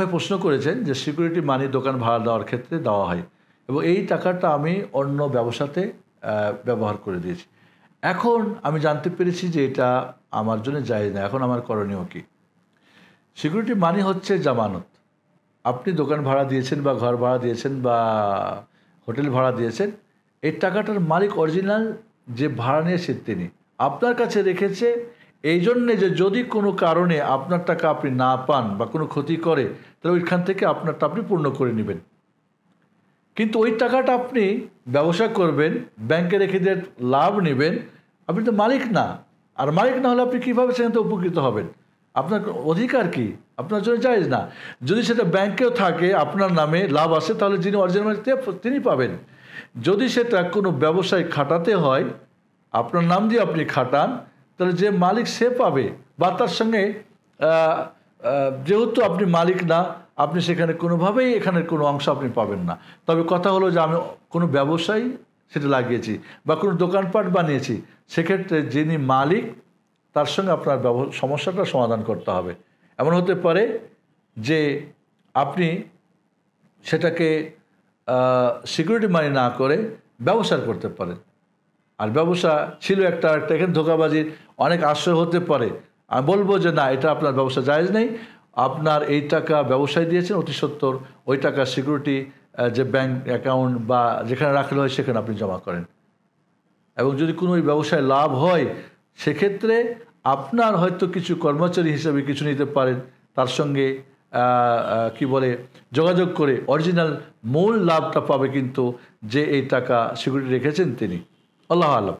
ভাই প্রশ্ন করেছেন যে সিকিউরিটি মানি দোকান ভাড়া দেওয়ার ক্ষেত্রে দেওয়া হয় এবং এই টাকাটা আমি অন্য ব্যবসাতে ব্যবহার করে দিয়েছি এখন আমি জানতে পেরেছি যে এটা আমার জন্য যায় না এখন আমার করণীয় কী সিকিউরিটি মানি হচ্ছে জামানত আপনি দোকান ভাড়া দিয়েছেন বা ঘর ভাড়া দিয়েছেন বা হোটেল ভাড়া দিয়েছেন এই টাকাটার মালিক অরিজিনাল যে ভাড়া নিয়েছেন তিনি আপনার কাছে রেখেছে এই জন্যে যে যদি কোনো কারণে আপনার টাকা আপনি না পান বা কোনো ক্ষতি করে তাহলে ওইখান থেকে আপনারটা আপনি পূর্ণ করে নেবেন কিন্তু ওই টাকাটা আপনি ব্যবসা করবেন ব্যাংকে রেখে দিয়ে লাভ নেবেন আপনি তো মালিক না আর মালিক না হলে আপনি কীভাবে সেখান থেকে উপকৃত হবেন আপনার অধিকার কি আপনার জন্য জায়জ না যদি সেটা ব্যাংকেও থাকে আপনার নামে লাভ আসে তাহলে যিনি অরিজিনাল মালিক তিনি পাবেন যদি সেটা কোনো ব্যবসায় খাটাতে হয় আপনার নাম দিয়ে আপনি খাটান তাহলে যে মালিক সে পাবে বা তার সঙ্গে যেহেতু আপনি মালিক না আপনি সেখানে কোনোভাবেই এখানের কোনো অংশ আপনি পাবেন না তবে কথা হলো যে আমি কোনো ব্যবসায়ী সেটা লাগিয়েছি বা কোনো দোকানপাট বানিয়েছি সেক্ষেত্রে যিনি মালিক তার সঙ্গে আপনার সমস্যাটা সমাধান করতে হবে এমন হতে পারে যে আপনি সেটাকে সিকিউরিটি মানি না করে ব্যবসা করতে পারেন আর ব্যবসা ছিল একটা একটা ধোকাবাজির অনেক আশ্রয় হতে পারে আমি বলবো যে না এটা আপনার ব্যবসা জায়জ নেই আপনার এই টাকা ব্যবসায় দিয়েছেন অতি সত্তর ওই টাকা সিকিউরিটি যে ব্যাংক অ্যাকাউন্ট বা যেখানে রাখলে হয় সেখানে আপনি জমা করেন এবং যদি কোনো ওই ব্যবসায় লাভ হয় সেক্ষেত্রে আপনার হয়তো কিছু কর্মচারী হিসেবে কিছু নিতে পারেন তার সঙ্গে কি বলে যোগাযোগ করে অরিজিনাল মূল লাভটা পাবে কিন্তু যে এই টাকা সিকিউরিটি রেখেছেন তিনি الله أعلم